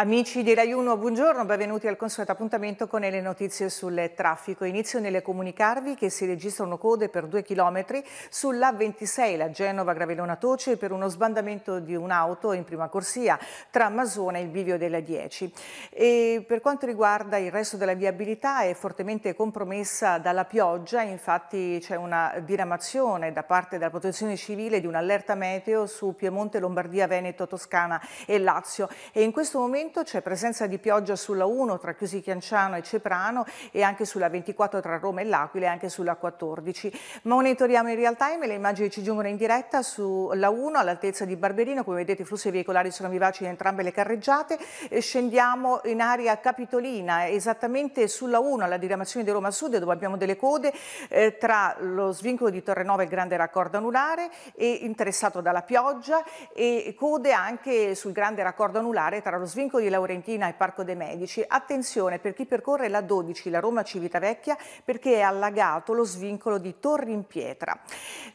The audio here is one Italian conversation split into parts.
Amici di Rai 1, buongiorno, benvenuti al consueto appuntamento con le notizie sul traffico. Inizio nelle comunicarvi che si registrano code per due chilometri sulla 26, la genova Gravelona toce per uno sbandamento di un'auto in prima corsia tra Masona e il bivio della 10. E per quanto riguarda il resto della viabilità è fortemente compromessa dalla pioggia, infatti c'è una diramazione da parte della protezione civile di un'allerta meteo su Piemonte, Lombardia, Veneto, Toscana e Lazio. E in questo momento vento, c'è presenza di pioggia sulla 1 tra Chiusi Chianciano e Ceprano e anche sulla 24 tra Roma e L'Aquila e anche sulla 14. Monitoriamo in real time le immagini ci giungono in diretta sulla 1 all'altezza di Barberino, come vedete i flussi veicolari sono vivaci in entrambe le carreggiate, e scendiamo in area capitolina, esattamente sulla 1 alla diramazione di Roma Sud dove abbiamo delle code eh, tra lo svincolo di Torre Nova e il grande raccordo anulare e interessato dalla pioggia e code anche sul grande raccordo anulare tra lo svincolo Parco di Laurentina e Parco dei Medici. Attenzione per chi percorre la 12, la Roma Civitavecchia, perché è allagato lo svincolo di Torri in Pietra.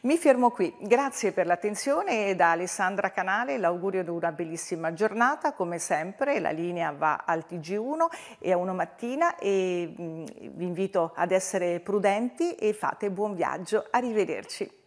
Mi fermo qui. Grazie per l'attenzione e da Alessandra Canale l'augurio di una bellissima giornata. Come sempre la linea va al TG1 e a 1 mattina e mm, vi invito ad essere prudenti e fate buon viaggio. Arrivederci.